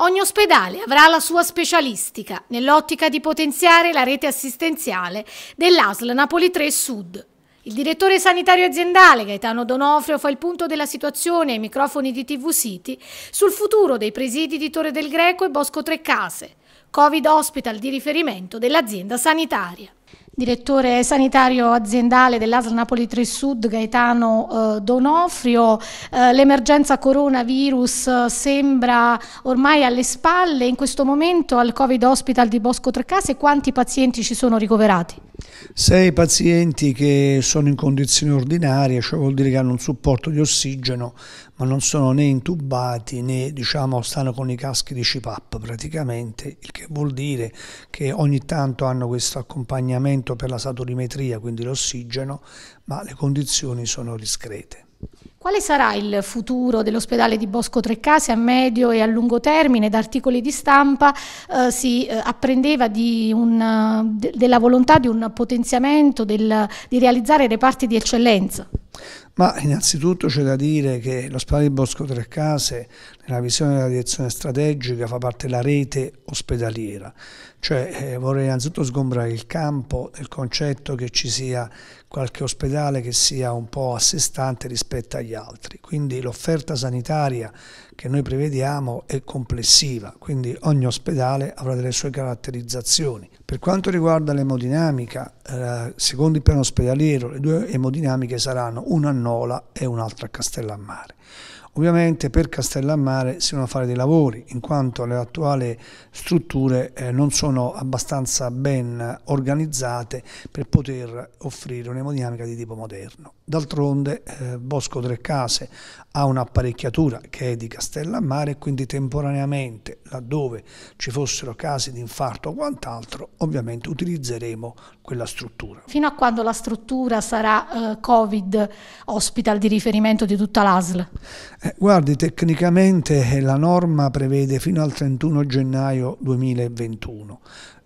Ogni ospedale avrà la sua specialistica nell'ottica di potenziare la rete assistenziale dell'ASL Napoli 3 Sud. Il direttore sanitario aziendale Gaetano Donofrio fa il punto della situazione ai microfoni di TV City sul futuro dei presidi di Torre del Greco e Bosco Tre Case, Covid Hospital di riferimento dell'azienda sanitaria direttore sanitario aziendale dell'ASL Napoli 3 Sud Gaetano eh, Donofrio. Eh, L'emergenza coronavirus eh, sembra ormai alle spalle, in questo momento al Covid Hospital di Bosco Trecase quanti pazienti ci sono ricoverati? Sei pazienti che sono in condizioni ordinarie, cioè vuol dire che hanno un supporto di ossigeno, ma non sono né intubati né diciamo, stanno con i caschi di CPAP praticamente, il che vuol dire che ogni tanto hanno questo accompagnamento elemento per la saturimetria, quindi l'ossigeno, ma le condizioni sono discrete. Quale sarà il futuro dell'ospedale di Bosco Trecase a medio e a lungo termine? Da articoli di stampa eh, si eh, apprendeva un, de, della volontà di un potenziamento, del, di realizzare reparti di eccellenza. Ma innanzitutto c'è da dire che l'ospedale di Bosco Tre Case, nella visione della direzione strategica, fa parte della rete ospedaliera. Cioè, eh, vorrei innanzitutto sgombrare il campo del concetto che ci sia qualche ospedale che sia un po' a sé stante rispetto agli altri. Quindi l'offerta sanitaria che noi prevediamo è complessiva, quindi ogni ospedale avrà delle sue caratterizzazioni. Per quanto riguarda l'emodinamica, eh, secondo il piano ospedaliero, le due emodinamiche saranno una a Canola e un'altra a Castellammare. Ovviamente per Castellammare si devono fare dei lavori, in quanto le attuali strutture eh, non sono abbastanza ben organizzate per poter offrire un'emodinamica di tipo moderno. D'altronde eh, Bosco Trecase ha un'apparecchiatura che è di Castellammare e quindi temporaneamente, laddove ci fossero casi di infarto o quant'altro, ovviamente utilizzeremo quella struttura. Fino a quando la struttura sarà eh, Covid hospital di riferimento di tutta l'ASL? Eh, eh, guardi, tecnicamente eh, la norma prevede fino al 31 gennaio 2021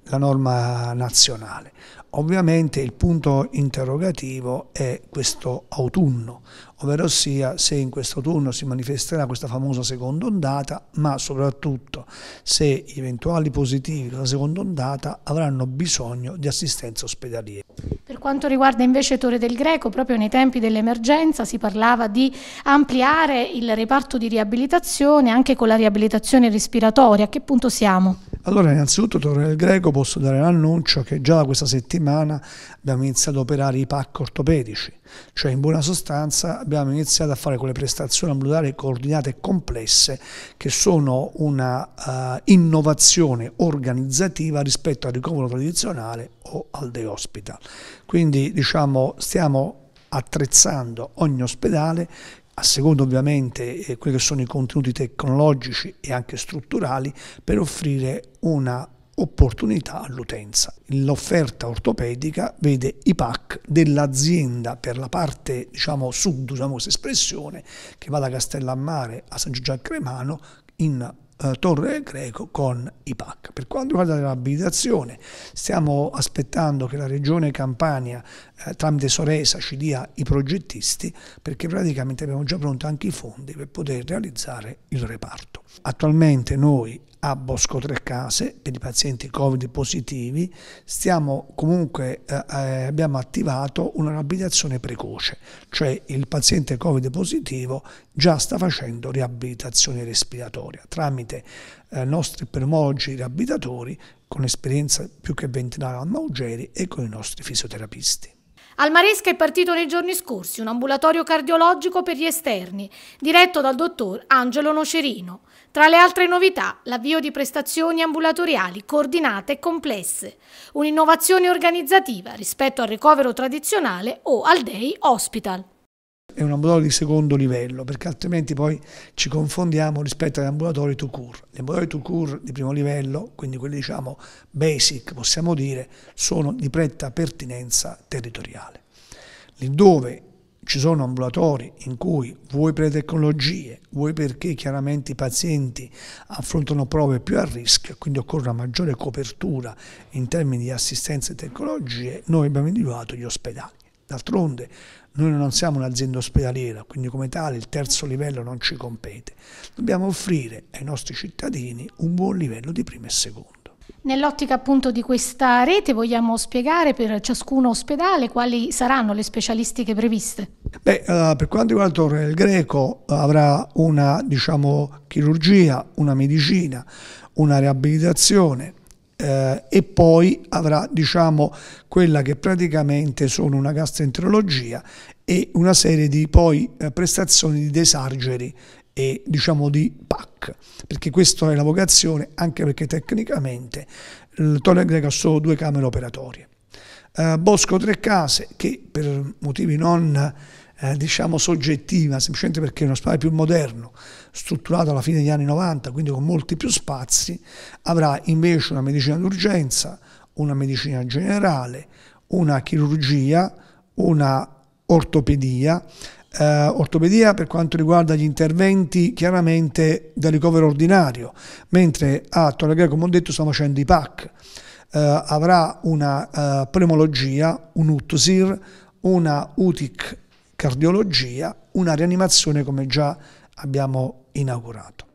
la norma nazionale. Ovviamente il punto interrogativo è questo autunno, ovvero sia se in questo autunno si manifesterà questa famosa seconda ondata, ma soprattutto se gli eventuali positivi della seconda ondata avranno bisogno di assistenza ospedaliera. Per quanto riguarda invece Torre del Greco, proprio nei tempi dell'emergenza si parlava di ampliare il reparto di riabilitazione anche con la riabilitazione respiratoria. A che punto siamo? Allora, innanzitutto, Torre del Greco, posso dare l'annuncio che già da questa settimana abbiamo iniziato ad operare i pack ortopedici, cioè in buona sostanza abbiamo iniziato a fare quelle prestazioni ambulatorie coordinate e complesse che sono una uh, innovazione organizzativa rispetto al ricovero tradizionale o al day hospital. Quindi, diciamo, stiamo attrezzando ogni ospedale a seconda ovviamente eh, quelli che sono i contenuti tecnologici e anche strutturali, per offrire una opportunità all'utenza. L'offerta ortopedica vede i PAC dell'azienda per la parte diciamo sud, usiamo questa espressione, che va da Castellammare a San Giorgio a Cremano in eh, torre del Greco con i PAC. Per quanto riguarda l'abilitazione, stiamo aspettando che la Regione Campania eh, tramite Soresa ci dia i progettisti perché praticamente abbiamo già pronto anche i fondi per poter realizzare il reparto. Attualmente noi a Bosco Tre Case per i pazienti Covid positivi stiamo comunque eh, eh, abbiamo attivato una riabilitazione precoce, cioè il paziente Covid positivo già sta facendo riabilitazione respiratoria tramite eh, nostri pneumologi riabilitatori con esperienza più che ventinale al Maugeri e con i nostri fisioterapisti. Al Maresca è partito nei giorni scorsi un ambulatorio cardiologico per gli esterni, diretto dal dottor Angelo Nocerino. Tra le altre novità, l'avvio di prestazioni ambulatoriali coordinate e complesse, un'innovazione organizzativa rispetto al ricovero tradizionale o al day hospital è un ambulatorio di secondo livello, perché altrimenti poi ci confondiamo rispetto agli ambulatori to cure. Gli ambulatori to cure di primo livello, quindi quelli diciamo basic, possiamo dire, sono di pretta pertinenza territoriale. Lì dove ci sono ambulatori in cui vuoi per le tecnologie, vuoi perché chiaramente i pazienti affrontano prove più a rischio, quindi occorre una maggiore copertura in termini di assistenza e tecnologie, noi abbiamo individuato gli ospedali. D'altronde noi non siamo un'azienda ospedaliera, quindi come tale il terzo livello non ci compete. Dobbiamo offrire ai nostri cittadini un buon livello di primo e secondo. Nell'ottica appunto di questa rete vogliamo spiegare per ciascun ospedale quali saranno le specialistiche previste? Beh, eh, per quanto riguarda il Torre del Greco avrà una diciamo, chirurgia, una medicina, una riabilitazione, eh, e poi avrà diciamo quella che praticamente sono una gastroenterologia e una serie di poi eh, prestazioni di desargeri e diciamo di PAC, perché questa è la vocazione, anche perché tecnicamente il eh, tonel greco ha solo due camere operatorie. Eh, Bosco tre case che per motivi non eh, diciamo soggettiva, semplicemente perché è uno spazio più moderno, strutturato alla fine degli anni 90, quindi con molti più spazi, avrà invece una medicina d'urgenza, una medicina generale, una chirurgia, una ortopedia, eh, ortopedia per quanto riguarda gli interventi chiaramente da ricovero ordinario, mentre a Torre Greco, come ho detto, stiamo facendo i PAC. Eh, avrà una eh, premologia, un UTSIR, una UTIC cardiologia, una rianimazione come già abbiamo inaugurato.